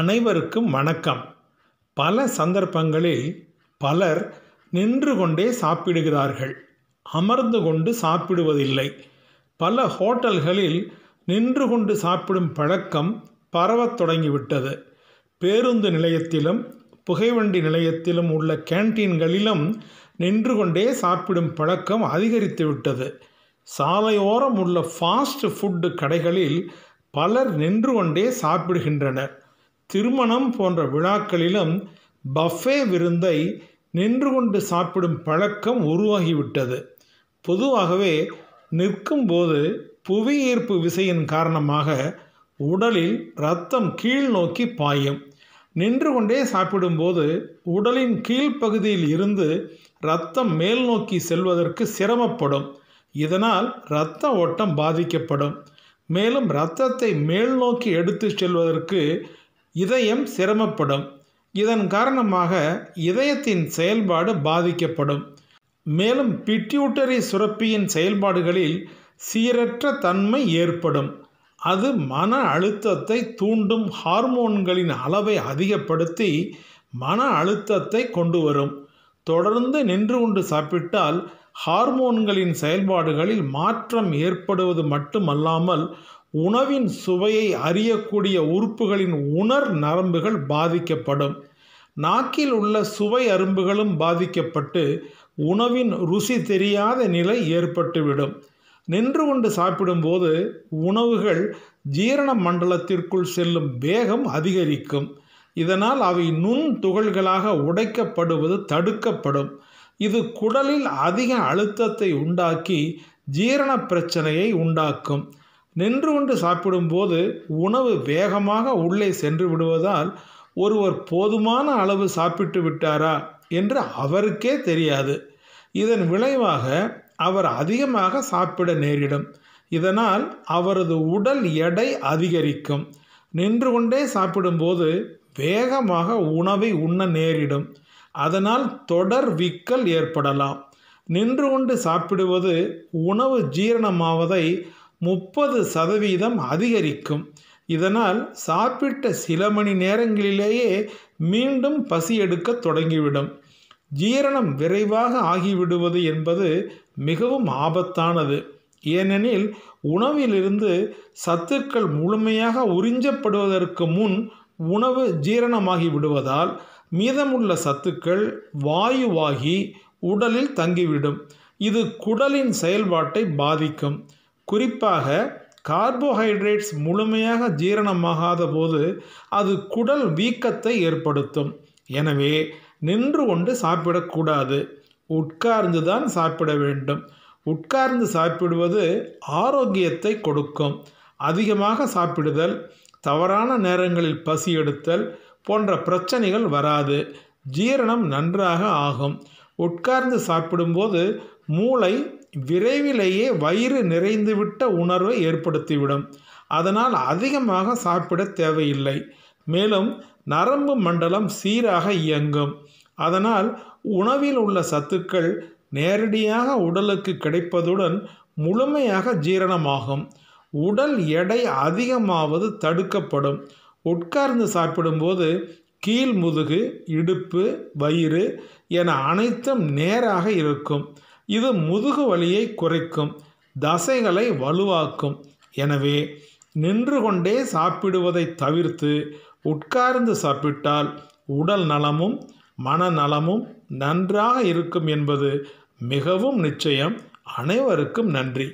அனைவருக்கும் வணக்கம் பல சந்தர்ப்பங்களில் பலர் நின்று கொண்டே சாப்பிடுகிறார்கள் அமர்ந்து கொண்டு சாப்பிடுவதில்லை பல ஹோட்டல்களில் நின்று கொண்டு சாப்பிடும் பழக்கம் பரவத் தொடங்கிவிட்டது பேருந்து நிலையத்திலும் புகைவண்டி நிலையத்திலும் உள்ள கேன்டீன்களிலும் நின்று கொண்டே சாப்பிடும் பழக்கம் அதிகரித்து விட்டது சாலையோரம் உள்ள ஃபாஸ்ட் ஃபுட்டு கடைகளில் பலர் நின்று கொண்டே சாப்பிடுகின்றனர் திருமணம் போன்ற விழாக்களிலும் பஃபே விருந்தை நின்று கொண்டு சாப்பிடும் பழக்கம் உருவாகிவிட்டது பொதுவாகவே நிற்கும்போது ஈர்ப்பு விசையின் காரணமாக உடலில் இரத்தம் கீழ் நோக்கி பாயும் நின்று கொண்டே சாப்பிடும்போது உடலின் கீழ்ப்பகுதியில் இருந்து இரத்தம் மேல் நோக்கி செல்வதற்கு சிரமப்படும் இதனால் இரத்த ஓட்டம் பாதிக்கப்படும் மேலும் இரத்தத்தை மேல் நோக்கி எடுத்து செல்வதற்கு இதயம் சிரமப்படும் இதன் காரணமாக இதயத்தின் செயல்பாடு பாதிக்கப்படும் மேலும் பிட்யூட்டரி சுரப்பியின் செயல்பாடுகளில் சீரற்ற தன்மை ஏற்படும் அது மன அழுத்தத்தை தூண்டும் ஹார்மோன்களின் அளவை அதிகப்படுத்தி மன அழுத்தத்தை கொண்டு வரும் தொடர்ந்து நின்று கொண்டு சாப்பிட்டால் ஹார்மோன்களின் செயல்பாடுகளில் மாற்றம் ஏற்படுவது மட்டுமல்லாமல் உணவின் சுவையை அறியக்கூடிய உறுப்புகளின் உணர் நரம்புகள் பாதிக்கப்படும் நாக்கில் உள்ள சுவை அரும்புகளும் பாதிக்கப்பட்டு உணவின் ருசி தெரியாத நிலை ஏற்பட்டுவிடும் நின்று கொண்டு சாப்பிடும்போது உணவுகள் ஜீரண மண்டலத்திற்குள் செல்லும் வேகம் அதிகரிக்கும் இதனால் அவை நுண் துகள்களாக உடைக்கப்படுவது தடுக்கப்படும் இது குடலில் அதிக அழுத்தத்தை உண்டாக்கி ஜீரண பிரச்சனையை உண்டாக்கும் நின்று கொண்டு சாப்பிடும்போது உணவு வேகமாக உள்ளே சென்று விடுவதால் ஒருவர் போதுமான அளவு சாப்பிட்டு விட்டாரா என்று அவருக்கே தெரியாது இதன் விளைவாக அவர் அதிகமாக சாப்பிட நேரிடும் இதனால் அவரது உடல் எடை அதிகரிக்கும் நின்று கொண்டே சாப்பிடும்போது வேகமாக உணவை உண்ண நேரிடும் அதனால் தொடர் விக்கல் ஏற்படலாம் நின்று கொண்டு சாப்பிடுவது உணவு ஜீரணமாவதை முப்பது சதவீதம் அதிகரிக்கும் இதனால் சாப்பிட்ட சில மணி நேரங்களிலேயே மீண்டும் பசி எடுக்க தொடங்கிவிடும் ஜீரணம் விரைவாக ஆகிவிடுவது என்பது மிகவும் ஆபத்தானது ஏனெனில் உணவிலிருந்து சத்துக்கள் முழுமையாக உறிஞ்சப்படுவதற்கு முன் உணவு ஜீரணமாகி விடுவதால் மீதமுள்ள சத்துக்கள் வாயுவாகி உடலில் தங்கிவிடும் இது குடலின் செயல்பாட்டை பாதிக்கும் குறிப்பாக கார்போஹைட்ரேட்ஸ் முழுமையாக ஜீரணமாகாத போது அது குடல் வீக்கத்தை ஏற்படுத்தும் எனவே நின்று கொண்டு சாப்பிடக்கூடாது உட்கார்ந்து தான் சாப்பிட வேண்டும் உட்கார்ந்து சாப்பிடுவது ஆரோக்கியத்தை கொடுக்கும் அதிகமாக சாப்பிடுதல் தவறான நேரங்களில் பசி எடுத்தல் போன்ற பிரச்சனைகள் வராது ஜீரணம் நன்றாக ஆகும் உட்கார்ந்து சாப்பிடும்போது மூளை விரைவிலேயே வயிறு நிறைந்துவிட்ட உணர்வை ஏற்படுத்திவிடும் அதனால் அதிகமாக சாப்பிட தேவையில்லை மேலும் நரம்பு மண்டலம் சீராக இயங்கும் அதனால் உணவில் உள்ள சத்துக்கள் நேரடியாக உடலுக்கு கிடைப்பதுடன் முழுமையாக ஜீரணமாகும் உடல் எடை அதிகமாவது தடுக்கப்படும் உட்கார்ந்து சாப்பிடும்போது கீழ் முதுகு இடுப்பு வயிறு என அனைத்தும் நேராக இருக்கும் இது முதுகு வலியை குறைக்கும் தசைகளை வலுவாக்கும் எனவே நின்று கொண்டே சாப்பிடுவதை தவிர்த்து உட்கார்ந்து சாப்பிட்டால் உடல் நலமும் மனநலமும் நன்றாக இருக்கும் என்பது மிகவும் நிச்சயம் அனைவருக்கும் நன்றி